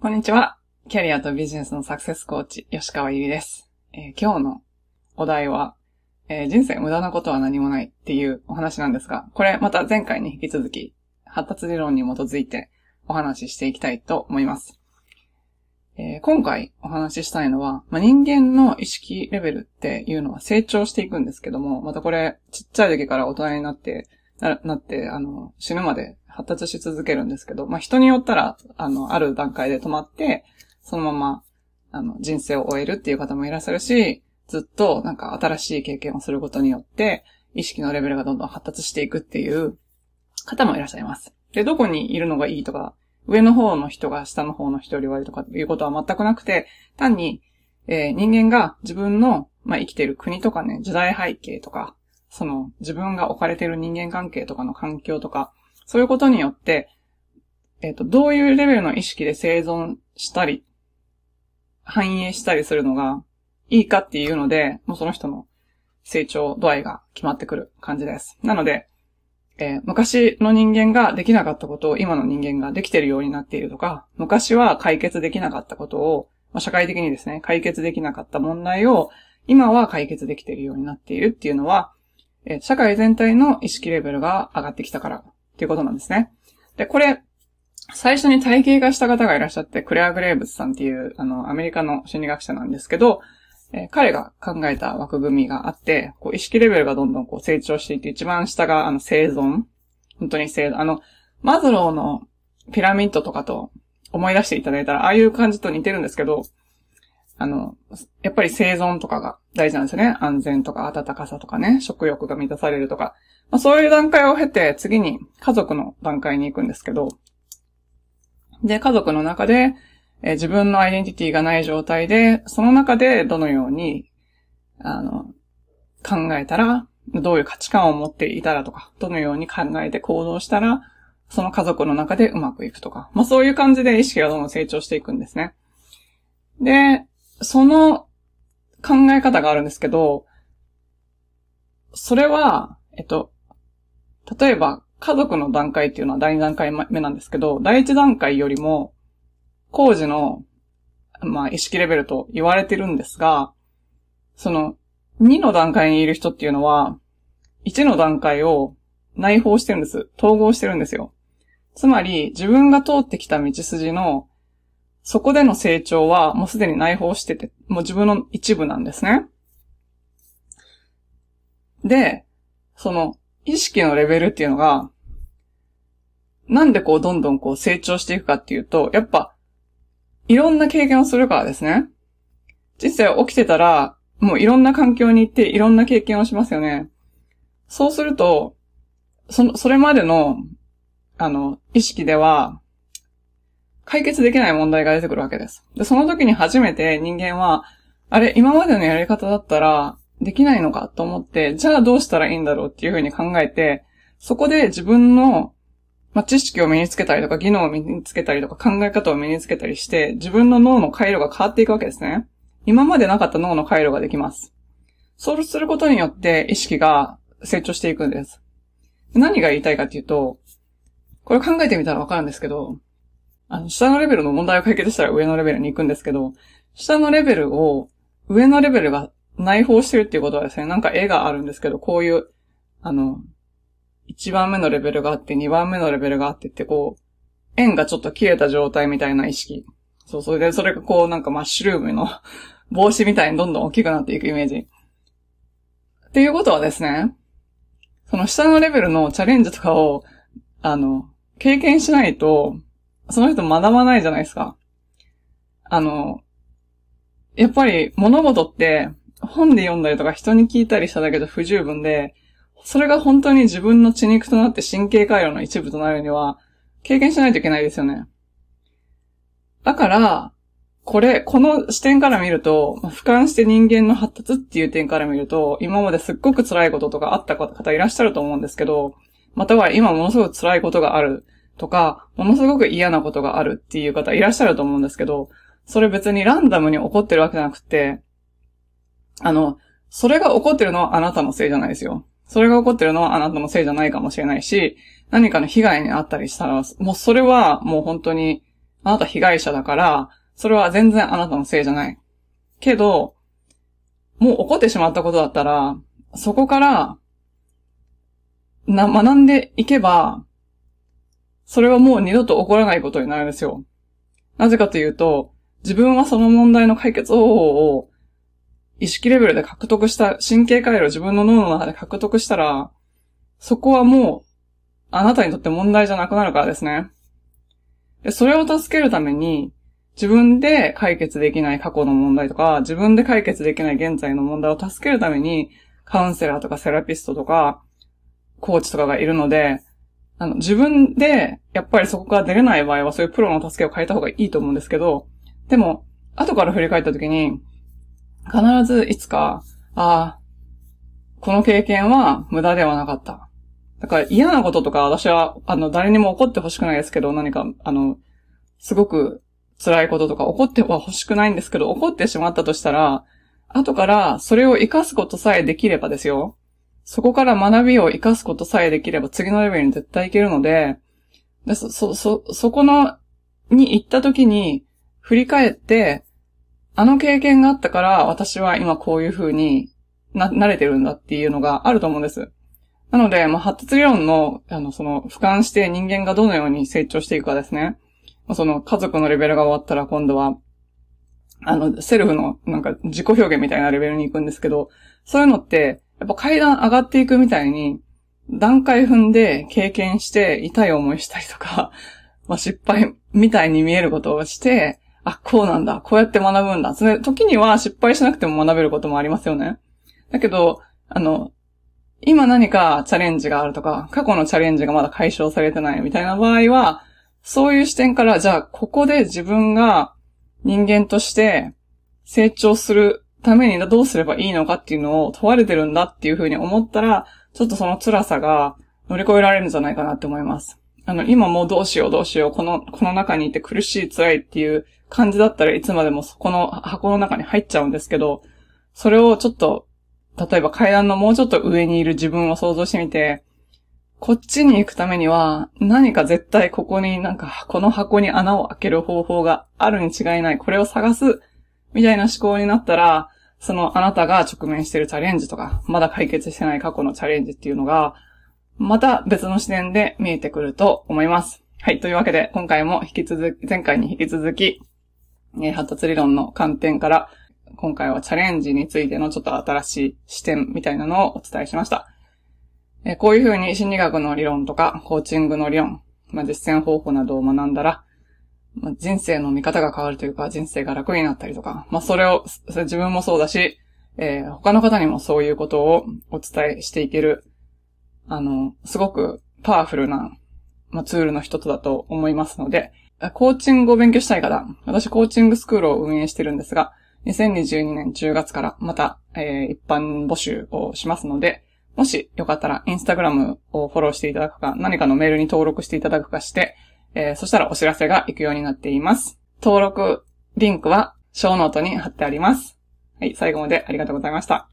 こんにちは。キャリアとビジネスのサクセスコーチ、吉川ゆりです、えー、今日のお題は、えー、人生無駄なことは何もないっていうお話なんですが、これまた前回に引き続き、発達理論に基づいてお話ししていきたいと思います。えー、今回お話ししたいのは、まあ、人間の意識レベルっていうのは成長していくんですけども、またこれちっちゃい時から大人になってななって、あの、死ぬまで発達し続けるんですけど、まあ人によったら、あの、ある段階で止まって、そのまま、あの、人生を終えるっていう方もいらっしゃるし、ずっとなんか新しい経験をすることによって、意識のレベルがどんどん発達していくっていう方もいらっしゃいます。で、どこにいるのがいいとか、上の方の人が下の方の人より悪いとかいうことは全くなくて、単に、えー、人間が自分の、まあ、生きている国とかね、時代背景とか、その自分が置かれている人間関係とかの環境とか、そういうことによって、えっ、ー、と、どういうレベルの意識で生存したり、反映したりするのがいいかっていうので、もうその人の成長度合いが決まってくる感じです。なので、えー、昔の人間ができなかったことを今の人間ができてるようになっているとか、昔は解決できなかったことを、まあ、社会的にですね、解決できなかった問題を今は解決できているようになっているっていうのは、え社会全体の意識レベルが上がってきたから、っていうことなんですね。で、これ、最初に体系化した方がいらっしゃって、クレア・グレーブスさんっていう、あの、アメリカの心理学者なんですけど、えー、彼が考えた枠組みがあって、こう、意識レベルがどんどんこう成長していって、一番下が、あの、生存。本当に生存。あの、マズローのピラミッドとかと思い出していただいたら、ああいう感じと似てるんですけど、あの、やっぱり生存とかが大事なんですよね。安全とか暖かさとかね、食欲が満たされるとか。まあ、そういう段階を経て、次に家族の段階に行くんですけど、で、家族の中で、え自分のアイデンティティがない状態で、その中でどのように、あの、考えたら、どういう価値観を持っていたらとか、どのように考えて行動したら、その家族の中でうまくいくとか、まあそういう感じで意識がどんどん成長していくんですね。で、その考え方があるんですけど、それは、えっと、例えば家族の段階っていうのは第2段階目なんですけど、第1段階よりも工事の、まあ、意識レベルと言われてるんですが、その2の段階にいる人っていうのは、1の段階を内包してるんです。統合してるんですよ。つまり、自分が通ってきた道筋のそこでの成長はもうすでに内包してて、もう自分の一部なんですね。で、その意識のレベルっていうのが、なんでこうどんどんこう成長していくかっていうと、やっぱ、いろんな経験をするからですね。人生起きてたら、もういろんな環境に行っていろんな経験をしますよね。そうすると、その、それまでの、あの、意識では、解決できない問題が出てくるわけです。で、その時に初めて人間は、あれ、今までのやり方だったらできないのかと思って、じゃあどうしたらいいんだろうっていうふうに考えて、そこで自分の、ま知識を身につけたりとか、技能を身につけたりとか、考え方を身につけたりして、自分の脳の回路が変わっていくわけですね。今までなかった脳の回路ができます。そうすることによって意識が成長していくんです。何が言いたいかっていうと、これ考えてみたらわかるんですけど、あの、下のレベルの問題を解決したら上のレベルに行くんですけど、下のレベルを、上のレベルが内包してるっていうことはですね、なんか絵があるんですけど、こういう、あの、1番目のレベルがあって、2番目のレベルがあってって、こう、円がちょっと切れた状態みたいな意識。そう、それで、それがこう、なんかマッシュルームの帽子みたいにどんどん大きくなっていくイメージ。っていうことはですね、その下のレベルのチャレンジとかを、あの、経験しないと、その人学ばないじゃないですか。あの、やっぱり物事って本で読んだりとか人に聞いたりしただけじゃ不十分で、それが本当に自分の血肉となって神経回路の一部となるには、経験しないといけないですよね。だから、これ、この視点から見ると、俯瞰して人間の発達っていう点から見ると、今まですっごく辛いこととかあった方いらっしゃると思うんですけど、または今ものすごく辛いことがあるとか、ものすごく嫌なことがあるっていう方いらっしゃると思うんですけど、それ別にランダムに起こってるわけじゃなくて、あの、それが起こってるのはあなたのせいじゃないですよ。それが起こってるのはあなたのせいじゃないかもしれないし、何かの被害にあったりしたら、もうそれはもう本当に、あなた被害者だから、それは全然あなたのせいじゃない。けど、もう起こってしまったことだったら、そこから、な、学んでいけば、それはもう二度と起こらないことになるんですよ。なぜかというと、自分はその問題の解決方法を意識レベルで獲得した、神経回路を自分の脳の中で獲得したら、そこはもう、あなたにとって問題じゃなくなるからですね。でそれを助けるために、自分で解決できない過去の問題とか、自分で解決できない現在の問題を助けるために、カウンセラーとかセラピストとか、コーチとかがいるので、あの、自分で、やっぱりそこから出れない場合は、そういうプロの助けを変えた方がいいと思うんですけど、でも、後から振り返った時に、必ずいつか、ああ、この経験は無駄ではなかった。だから嫌なこととか、私は、あの、誰にも怒ってほしくないですけど、何か、あの、すごく辛いこととか、怒っては欲しくないんですけど、怒ってしまったとしたら、後からそれを活かすことさえできればですよ。そこから学びを活かすことさえできれば次のレベルに絶対いけるので、でそ、そ、そ、そこの、に行った時に振り返って、あの経験があったから私は今こういう風にな、慣れてるんだっていうのがあると思うんです。なので、まあ、発達理論の、あの、その、俯瞰して人間がどのように成長していくかですね。その、家族のレベルが終わったら今度は、あの、セルフの、なんか、自己表現みたいなレベルに行くんですけど、そういうのって、やっぱ階段上がっていくみたいに、段階踏んで経験して痛い思いしたりとか、まあ、失敗みたいに見えることをして、あ、こうなんだ、こうやって学ぶんだ。それ、時には失敗しなくても学べることもありますよね。だけど、あの、今何かチャレンジがあるとか、過去のチャレンジがまだ解消されてないみたいな場合は、そういう視点から、じゃあ、ここで自分が人間として成長するためにどうすればいいのかっていうのを問われてるんだっていうふうに思ったら、ちょっとその辛さが乗り越えられるんじゃないかなって思います。あの、今もうどうしようどうしよう、この、この中にいて苦しい辛いっていう感じだったらいつまでもそこの箱の中に入っちゃうんですけど、それをちょっと、例えば階段のもうちょっと上にいる自分を想像してみて、こっちに行くためには、何か絶対ここになんか、この箱に穴を開ける方法があるに違いない。これを探すみたいな思考になったら、そのあなたが直面しているチャレンジとか、まだ解決してない過去のチャレンジっていうのが、また別の視点で見えてくると思います。はい。というわけで、今回も引き続き、前回に引き続き、え発達理論の観点から、今回はチャレンジについてのちょっと新しい視点みたいなのをお伝えしました。えこういうふうに心理学の理論とか、コーチングの理論、まあ、実践方法などを学んだら、まあ、人生の見方が変わるというか、人生が楽になったりとか、まあ、それを、れ自分もそうだし、えー、他の方にもそういうことをお伝えしていける、あの、すごくパワフルな、まあ、ツールの一つだと思いますので、コーチングを勉強したい方、私コーチングスクールを運営してるんですが、2022年10月からまた、えー、一般募集をしますので、もしよかったらインスタグラムをフォローしていただくか、何かのメールに登録していただくかして、えー、そしたらお知らせが行くようになっています。登録リンクは小ノートに貼ってあります。はい、最後までありがとうございました。